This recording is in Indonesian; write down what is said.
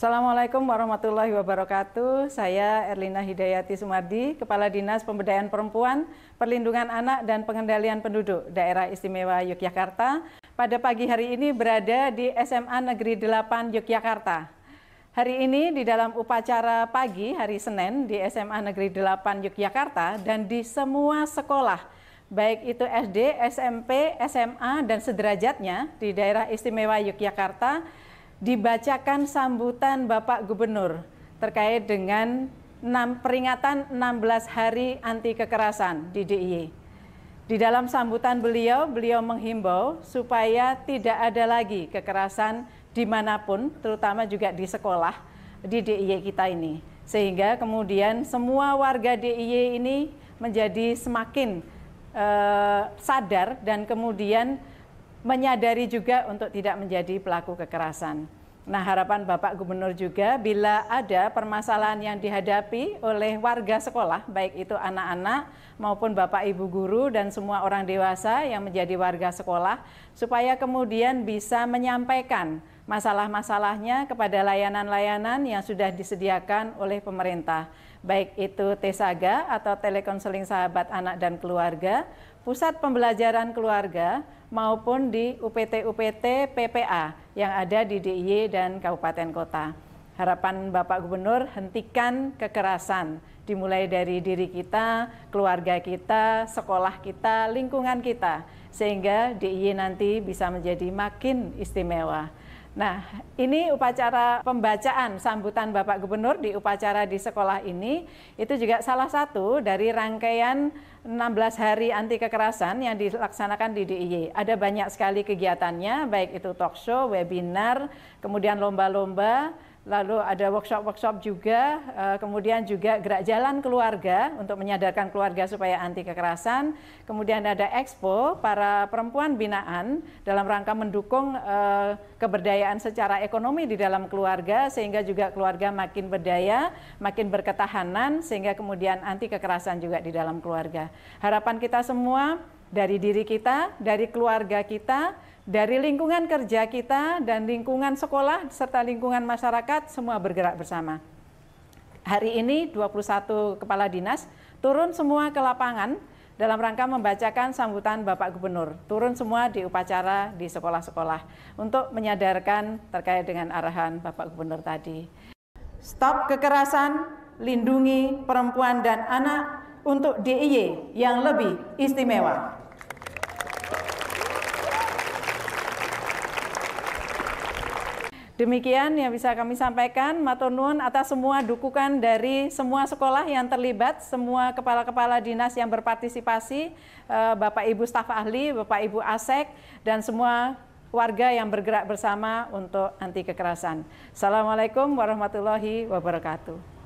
Assalamualaikum warahmatullahi wabarakatuh. Saya Erlina Hidayati Sumardi, Kepala Dinas Pemberdayaan Perempuan, Perlindungan Anak dan Pengendalian Penduduk Daerah Istimewa Yogyakarta. Pada pagi hari ini berada di SMA Negeri 8 Yogyakarta. Hari ini di dalam upacara pagi hari Senin di SMA Negeri 8 Yogyakarta dan di semua sekolah baik itu SD, SMP, SMA dan sederajatnya di daerah istimewa Yogyakarta dibacakan sambutan Bapak Gubernur terkait dengan peringatan 16 hari anti kekerasan di DIY. Di dalam sambutan beliau, beliau menghimbau supaya tidak ada lagi kekerasan dimanapun, terutama juga di sekolah di DIY kita ini. Sehingga kemudian semua warga DIY ini menjadi semakin uh, sadar dan kemudian menyadari juga untuk tidak menjadi pelaku kekerasan. Nah, harapan Bapak Gubernur juga bila ada permasalahan yang dihadapi oleh warga sekolah, baik itu anak-anak maupun Bapak Ibu guru dan semua orang dewasa yang menjadi warga sekolah supaya kemudian bisa menyampaikan masalah-masalahnya kepada layanan-layanan yang sudah disediakan oleh pemerintah, baik itu TESAGA atau Telekonseling Sahabat Anak dan Keluarga, Pusat Pembelajaran Keluarga, maupun di UPT-UPT PPA yang ada di DIY dan Kabupaten Kota. Harapan Bapak Gubernur hentikan kekerasan dimulai dari diri kita, keluarga kita, sekolah kita, lingkungan kita sehingga DIY nanti bisa menjadi makin istimewa. Nah, ini upacara pembacaan sambutan Bapak Gubernur di upacara di sekolah ini itu juga salah satu dari rangkaian 16 hari anti kekerasan yang dilaksanakan di DIY. Ada banyak sekali kegiatannya, baik itu talk show, webinar, kemudian lomba-lomba, lalu ada workshop-workshop juga, eh, kemudian juga gerak jalan keluarga untuk menyadarkan keluarga supaya anti kekerasan, kemudian ada expo para perempuan binaan dalam rangka mendukung eh, keberdayaan secara ekonomi di dalam keluarga sehingga juga keluarga makin berdaya, makin berketahanan sehingga kemudian anti kekerasan juga di dalam keluarga. Harapan kita semua dari diri kita, dari keluarga kita, dari lingkungan kerja kita dan lingkungan sekolah serta lingkungan masyarakat semua bergerak bersama. Hari ini 21 kepala dinas turun semua ke lapangan dalam rangka membacakan sambutan Bapak Gubernur. Turun semua di upacara di sekolah-sekolah untuk menyadarkan terkait dengan arahan Bapak Gubernur tadi. Stop kekerasan, lindungi perempuan dan anak untuk DIY yang lebih istimewa. Demikian yang bisa kami sampaikan. Matonun atas semua dukungan dari semua sekolah yang terlibat, semua kepala-kepala dinas yang berpartisipasi, eh, Bapak Ibu staf ahli, Bapak Ibu ASEK, dan semua warga yang bergerak bersama untuk anti kekerasan. Assalamualaikum warahmatullahi wabarakatuh.